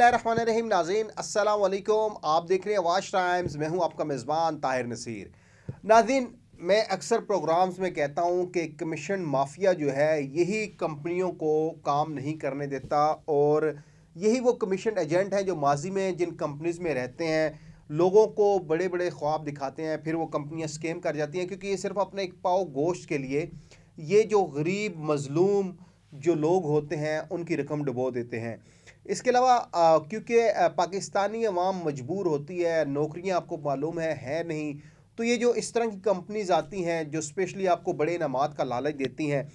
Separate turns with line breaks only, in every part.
बसमीम नाजीन असलकुम आप देख रहे हैं वाश टाइम्स मैं हूं आपका मेज़बान ताहिर नसीर नाजीन मैं अक्सर प्रोग्राम्स में कहता हूं कि कमीशन माफिया जो है यही कंपनियों को काम नहीं करने देता और यही वो कमीशन एजेंट हैं जो माजी में जिन कंपनीज में रहते हैं लोगों को बड़े बड़े ख्वाब दिखाते हैं फिर वो कंपनियाँ स्केम कर जाती हैं क्योंकि ये सिर्फ अपने एक पाओ गोश्त के लिए ये जो गरीब मज़लूम जो लोग होते हैं उनकी रकम डुबो देते हैं इसके अलावा क्योंकि पाकिस्तानी अवाम मजबूर होती है नौकरियां आपको मालूम है है नहीं तो ये जो इस तरह की कंपनीज आती हैं जो स्पेशली आपको बड़े इनामत का लालच देती हैं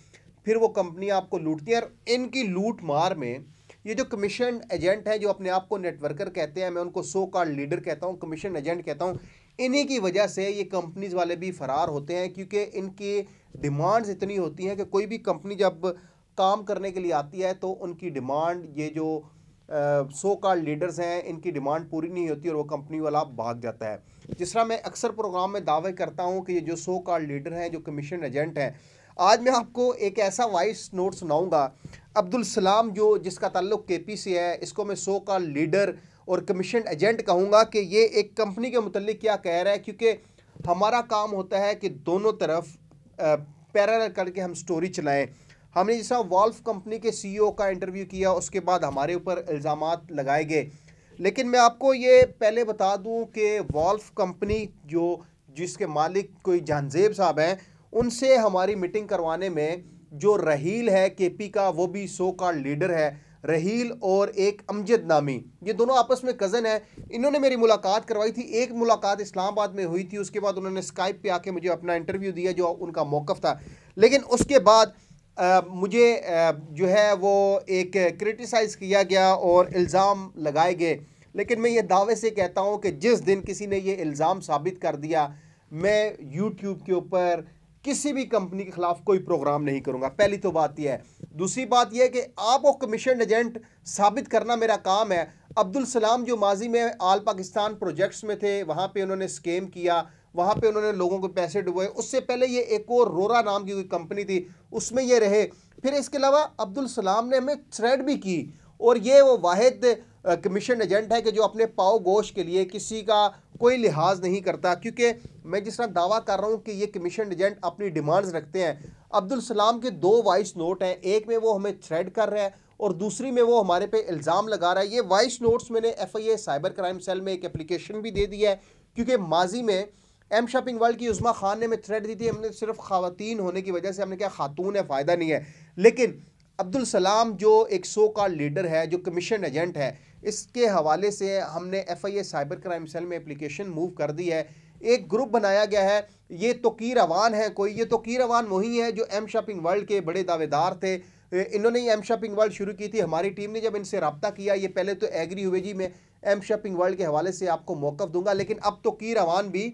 फिर वो कंपनियां आपको लूटती हैं और इनकी लूट मार में ये जो कमीशन एजेंट हैं जो अपने आप को नेटवर्कर कहते हैं मैं उनको सो कार्ड लीडर कहता हूँ कमीशन एजेंट कहता हूँ इन्हीं की वजह से ये कंपनीज वाले भी फरार होते हैं क्योंकि इनकी डिमांड्स इतनी होती हैं कि कोई भी कंपनी जब काम करने के लिए आती है तो उनकी डिमांड ये जो सो कॉल लीडर्स हैं इनकी डिमांड पूरी नहीं होती और वो कंपनी वाला भाग जाता है जिस तरह मैं अक्सर प्रोग्राम में दावे करता हूँ कि ये जो सो कॉल लीडर हैं जो कमीशन एजेंट हैं आज मैं आपको एक ऐसा वॉइस नोट सुनाऊंगा अब्दुल सलाम जो जिसका ताल्लुक के पी से है इसको मैं सो का लीडर और कमीशन एजेंट कहूँगा कि ये एक कंपनी के मतलब क्या कह रहा है क्योंकि हमारा काम होता है कि दोनों तरफ पैरल करके हम स्टोरी चलाएं हमने जैसा वॉल्फ कंपनी के सीईओ e का इंटरव्यू किया उसके बाद हमारे ऊपर इल्ज़ाम लगाए गए लेकिन मैं आपको ये पहले बता दूं कि वॉल्फ कंपनी जो जिसके मालिक कोई जहानजेब साहब हैं उनसे हमारी मीटिंग करवाने में जो रहील है के का वो भी सो का लीडर है रहील और एक अमजद नामी ये दोनों आपस में कज़न हैं इन्होंने मेरी मुलाकात करवाई थी एक मुलाकात इस्लामाबाद में हुई थी उसके बाद उन्होंने स्काइप पे आके मुझे अपना इंटरव्यू दिया जो उनका मौक़ था लेकिन उसके बाद आ, मुझे आ, जो है वो एक क्रिटिसाइज़ किया गया और इल्ज़ाम लगाए गए लेकिन मैं ये दावे से कहता हूँ कि जिस दिन किसी ने ये इल्ज़ाम साबित कर दिया मैं यूट्यूब के ऊपर किसी भी कंपनी के ख़िलाफ़ कोई प्रोग्राम नहीं करूँगा पहली तो बात यह है दूसरी बात यह है कि आप और कमीशन एजेंट साबित करना मेरा काम है अब्दुल सलाम जो माजी में आल पाकिस्तान प्रोजेक्ट्स में थे वहाँ पे उन्होंने स्केम किया वहाँ पे उन्होंने लोगों को पैसे डुबोए उससे पहले ये एक और रोरा नाम की कोई कंपनी थी उसमें ये रहे फिर इसके अलावा अब्दुल सलाम ने हमें थ्रेड भी की और ये वो वाद कमीशन एजेंट है कि जो अपने पाओ गोश के लिए किसी का कोई लिहाज नहीं करता क्योंकि मैं जिस तरह दावा कर रहा हूँ कि ये कमीशन एजेंट अपनी डिमांड्स रखते हैं अब्दुल सलाम के दो वॉइस नोट हैं एक में वो हमें थ्रेड कर रहा है और दूसरी में वो हमारे पे इल्ज़ाम लगा रहा है ये वॉइस नोट्स मैंने F I A cyber crime cell में एक एप्लीकेशन भी दे दिया है क्योंकि माजी में एम शॉपिंग वर्ल्ड की उस्मा खान ने हमें थ्रेड दी थी हमने सिर्फ खातन होने की वजह से हमने क्या खातून है फ़ायदा नहीं है लेकिन अब्दुल सलाम जो एक सो का लीडर है जो कमीशन एजेंट है इसके हवाले से हमने F I A cyber crime cell में एप्लीकेशन मूव कर दी है एक ग्रुप बनाया गया है ये तोकीर अवान है कोई ये तोकीर अवान वही है जो एम शॉपिंग वर्ल्ड के बड़े दावेदार थे इन्होंने ही एम शॉपिंग वर्ल्ड शुरू की थी हमारी टीम ने जब इनसे रबता किया ये पहले तो एग्री हुए जी मैं एम शॉपिंग वर्ल्ड के हवाले से आपको मौक़ दूंगा लेकिन अब तोकीर अवान भी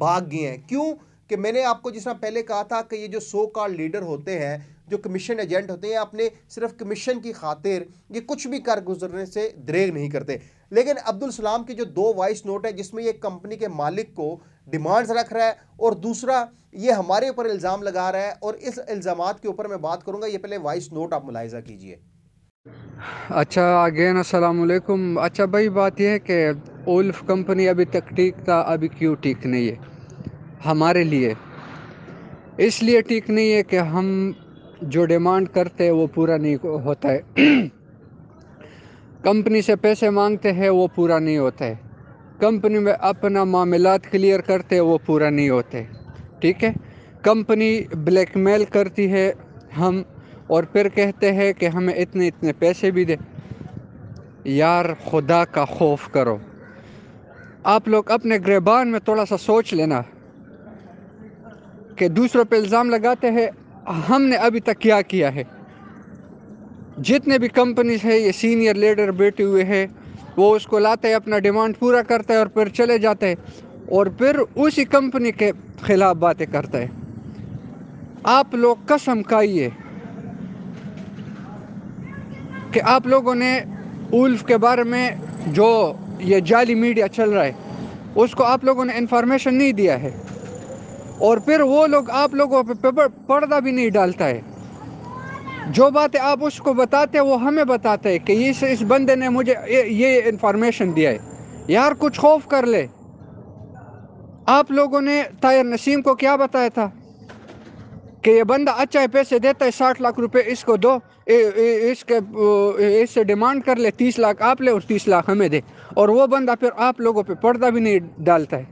भाग गए हैं क्यों कि मैंने आपको जिस तरह पहले कहा था कि ये जो सो कार्ड लीडर होते हैं जो कमीशन एजेंट होते हैं अपने सिर्फ कमीशन की खातिर ये कुछ भी कर गुजरने से द्रेग नहीं करते लेकिन अब्दुल सलाम के जो दो वाइस नोट है जिसमें ये कंपनी के मालिक को डिमांड्स रख रहा है और दूसरा ये हमारे ऊपर इल्ज़ाम लगा रहा है और इस इल्ज़ाम के ऊपर मैं बात करूँगा ये पहले वाइस नोट आप मुलायजा कीजिए
अच्छा अगेन असलकुम अच्छा भाई बात यह है कि उल्फ कंपनी अभी तक ठीक था अभी क्यों ठीक नहीं है हमारे लिए इसलिए ठीक नहीं है कि हम जो डिमांड करते हैं वो पूरा नहीं होता है कंपनी से पैसे मांगते हैं वो पूरा नहीं होता है कंपनी में अपना मामला क्लियर करते हैं वो पूरा नहीं होते ठीक है कंपनी ब्लैकमेल करती है हम और फिर कहते हैं कि हमें इतने इतने पैसे भी दे यार खुदा का खौफ करो आप लोग अपने गृहबान में थोड़ा सा सोच लेना कि दूसरों पे इल्ज़ाम लगाते हैं हमने अभी तक क्या किया है जितने भी कंपनीज है ये सीनियर लीडर बैठे हुए हैं वो उसको लाते हैं अपना डिमांड पूरा करते हैं और फिर चले जाते हैं और फिर उसी कंपनी के ख़िलाफ़ बातें करते हैं आप लोग कसम खाइए कि आप लोगों ने उल्फ के बारे में जो ये जाली मीडिया चल रहा है उसको आप लोगों ने इन्फॉर्मेशन नहीं दिया है और फिर वो लोग आप लोगों पर पर्दा भी नहीं डालता है जो बातें आप उसको बताते हैं वो हमें बताते हैं कि इस इस बंदे ने मुझे ये इन्फॉर्मेशन दिया है यार कुछ खौफ कर ले आप लोगों ने तायर नसीम को क्या बताया था कि ये बंदा अच्छा है पैसे देता है साठ लाख रुपए इसको दो इसके इससे डिमांड कर ले तीस लाख आप ले और तीस लाख हमें दे और वो बंदा फिर आप लोगों पे पर्दा भी नहीं डालता है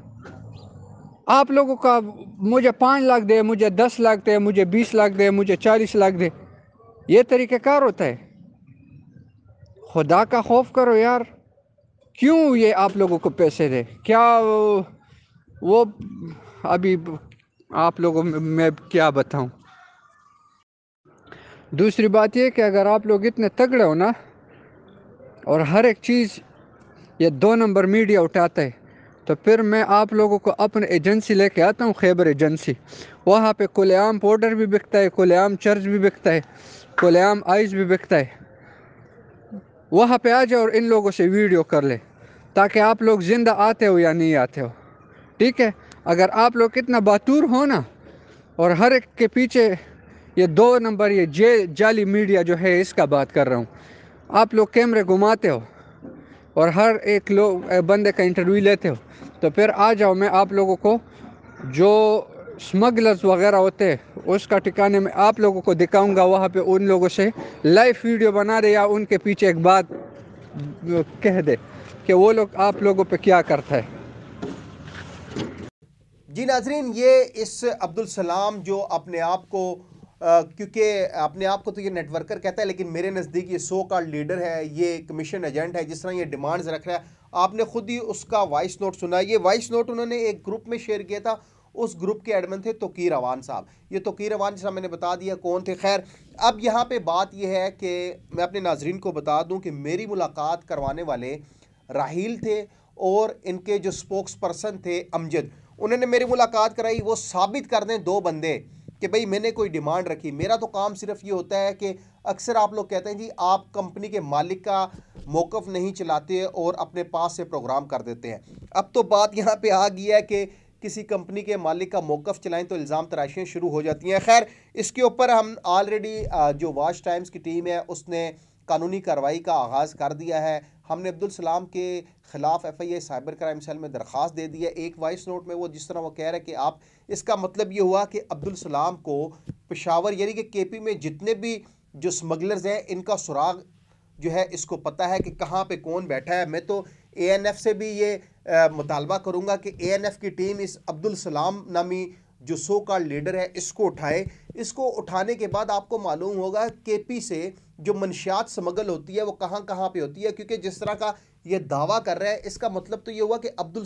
आप लोगों का मुझे पाँच लाख दे मुझे दस लाख दे मुझे बीस लाख दे मुझे चालीस लाख दे ये तरीक़ेकार होता है खुदा का खौफ करो यार क्यों ये आप लोगों को पैसे दे क्या वो, अभी आप लोगों में क्या बताऊँ दूसरी बात यह कि अगर आप लोग इतने तगड़े हो ना और हर एक चीज़ ये दो नंबर मीडिया उठाता है तो फिर मैं आप लोगों को अपने एजेंसी लेके आता हूँ खैबर एजेंसी वहाँ पे कुलेआम पाउडर भी बिकता है कुलेआम चर्च भी बिकता है कुलेआम आइस भी बिकता है वहाँ पे आ जाओ और इन लोगों से वीडियो कर ले ताकि आप लोग ज़िंदा आते हो या नहीं आते हो ठीक है अगर आप लोग कितना बातूर हो ना और हर एक के पीछे ये दो नंबर ये जे जाली मीडिया जो है इसका बात कर रहा हूँ आप लोग कैमरे घुमाते हो और हर एक लोग बंदे का इंटरव्यू लेते हो तो फिर आ जाओ मैं आप लोगों को जो स्मगलर्स वगैरह होते हैं उसका ठिकाने में आप लोगों को दिखाऊंगा वहाँ पे उन लोगों से लाइव वीडियो बना दे या उनके पीछे एक बात कह दे कि वो लोग आप लोगों पे क्या करता है
जी नाजरीन ये इस अब्दुल सलाम जो अपने आप को क्योंकि अपने आप को तो ये नेटवर्कर कहता है लेकिन मेरे नज़दीक ये सो का लीडर है ये कमीशन एजेंट है जिस तरह ये डिमांड्स रख रहा है आपने खुद ही उसका वॉइस नोट सुना ये वॉइस नोट उन्होंने एक ग्रुप में शेयर किया था उस ग्रुप के एडमिन थे तोकीर अवान साहब ये तोकीर अवान जिसका मैंने बता दिया कौन थे खैर अब यहाँ पर बात यह है कि मैं अपने नाजरन को बता दूँ कि मेरी मुलाकात करवाने वाले राहील थे और इनके जो स्पोक्स पर्सन थे अमजद उन्होंने मेरी मुलाकात कराई वो साबित कर दें दो बंदे कि भाई मैंने कोई डिमांड रखी मेरा तो काम सिर्फ ये होता है कि अक्सर आप लोग कहते हैं जी आप कंपनी के मालिक का मौक़ नहीं चलाते और अपने पास से प्रोग्राम कर देते हैं अब तो बात यहाँ पे आ गई है कि किसी कंपनी के मालिक का मौक़ चलाएं तो इल्ज़ाम तराशियाँ शुरू हो जाती हैं खैर इसके ऊपर हम ऑलरेडी जो वाच टाइम्स की टीम है उसने कानूनी कार्रवाई का आगाज़ कर दिया है हमने अब्दुल सलाम के ख़िलाफ़ F I I cyber crime cell में दरख्वास्त दे दी है एक वॉइस नोट में वो जिस तरह वो कह रहे हैं कि आप इसका मतलब ये हुआ कि अब्दुल सलाम को पेशावर यानी कि के पी में जितने भी जो स्मगलर्स हैं इनका सुराग जो है इसको पता है कि कहाँ पर कौन बैठा है मैं तो ए एन एफ़ से भी ये मुतालबा करूँगा कि ए एन एफ़ की टीम इस अब्दुल सलाम नामी जो सो का लीडर है इसको उठाए इसको उठाने के बाद आपको मालूम होगा केपी से जो मनशियात स्मगल होती है वो कहाँ कहाँ पे होती है क्योंकि जिस तरह का ये दावा कर रहा है इसका मतलब तो ये हुआ कि अब्दुल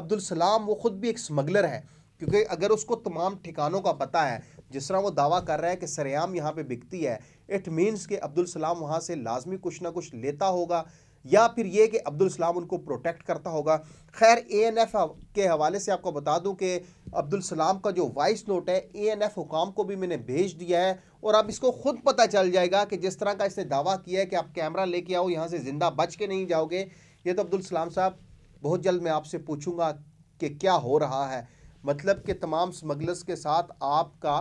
अब्दुल सलाम वो ख़ुद भी एक स्मगलर है क्योंकि अगर उसको तमाम ठिकानों का पता है जिस तरह वो दावा कर रहा है कि सरेआम यहाँ पर बिकती है इट मीन्स कि अब्दुल सलाम वहाँ से लाजमी कुछ ना कुछ लेता होगा या फिर ये कि अब्दुल सलाम उनको प्रोटेक्ट करता होगा खैर ए एन एफ के हवाले से आपको बता दूं कि अब्दुल सलाम का जो वॉइस नोट है ए एन एफ हुकाम को भी मैंने भेज दिया है और अब इसको खुद पता चल जाएगा कि जिस तरह का इसने दावा किया है कि आप कैमरा लेके आओ यहाँ से ज़िंदा बच के नहीं जाओगे ये तो अब्दुल सलाम साहब बहुत जल्द मैं आपसे पूछूंगा कि क्या हो रहा है मतलब कि तमाम स्मगलर्स के साथ आपका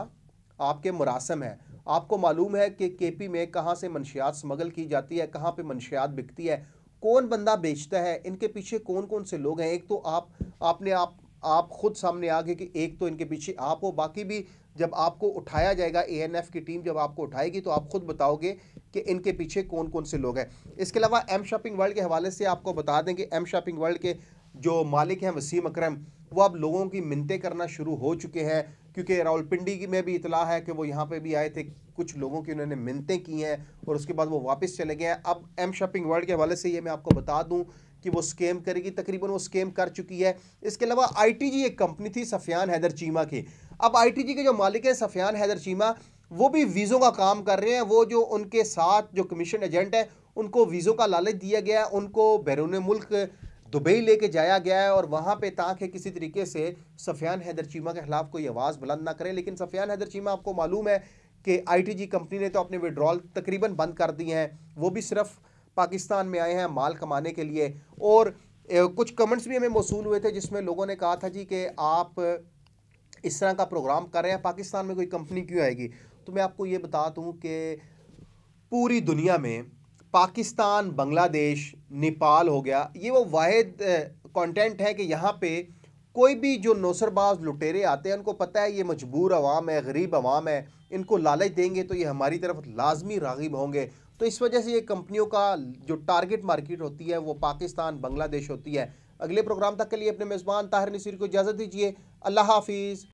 आपके मुरासम है आपको मालूम है कि पी में कहाँ से मनशियात स्मगल की जाती है कहाँ पर मनशियात बिकती है कौन बंदा बेचता है इनके पीछे कौन कौन से लोग हैं एक तो आप आपने आप आप खुद सामने आ गए कि एक तो इनके पीछे आप हो बाकी भी जब आपको उठाया जाएगा एएनएफ की टीम जब आपको उठाएगी तो आप खुद बताओगे कि इनके पीछे कौन कौन से लोग हैं इसके अलावा एम शॉपिंग वर्ल्ड के हवाले से आपको बता दें कि एम शॉपिंग वर्ल्ड के जो मालिक हैं वसीम अक्रम वो अब लोगों की मिनतें करना शुरू हो चुके हैं क्योंकि रावलपिंडी की में भी इतला है कि वो यहाँ पे भी आए थे कुछ लोगों की उन्होंने मिनतें की हैं और उसके बाद वो वापस चले गए हैं अब एम शॉपिंग वर्ल्ड के हवाले से ये मैं आपको बता दूँ कि वो स्कैम करेगी तकरीबन वो स्कैम कर चुकी है इसके अलावा आईटीजी एक कंपनी थी सफियान हैदर चीमा की अब आईटीजी के जो मालिक हैं सफियान हैदर चीमा वो भी वीज़ों का काम कर रहे हैं वो जो उनके साथ जो कमीशन एजेंट है उनको वीज़ों का लालच दिया गया है उनको बैरून मुल्क दुबई लेके जाया गया है और वहाँ पे ताक है किसी तरीके से सफियान हैदर चीमा के ख़िलाफ़ कोई आवाज़ बुलंद ना करें लेकिन सफियान हैदर चीमा आपको मालूम है कि आईटीजी कंपनी ने तो अपने विड्रॉल तकरीबन बंद कर दिए हैं वो भी सिर्फ़ पाकिस्तान में आए हैं माल कमाने के लिए और कुछ कमेंट्स भी हमें मौसू हुए थे जिसमें लोगों ने कहा था जी कि आप इस तरह का प्रोग्राम कर रहे हैं पाकिस्तान में कोई कंपनी क्यों आएगी तो मैं आपको ये बता दूँ कि पूरी दुनिया में पाकिस्तान बांग्लादेश नेपाल हो गया ये वो वाद कंटेंट है कि यहाँ पे कोई भी जो नौसरबाज लुटेरे आते हैं उनको पता है ये मजबूर आवाम है गरीब आवाम है इनको लालच देंगे तो ये हमारी तरफ लाजमी रागिब होंगे तो इस वजह से ये कंपनियों का जो टारगेट मार्केट होती है वो पाकिस्तान बांग्लादेश होती है अगले प्रोग्राम तक के लिए अपने मेज़बान ताहिर नसीर को इजाज़त दीजिए अल्लाह हाफिज़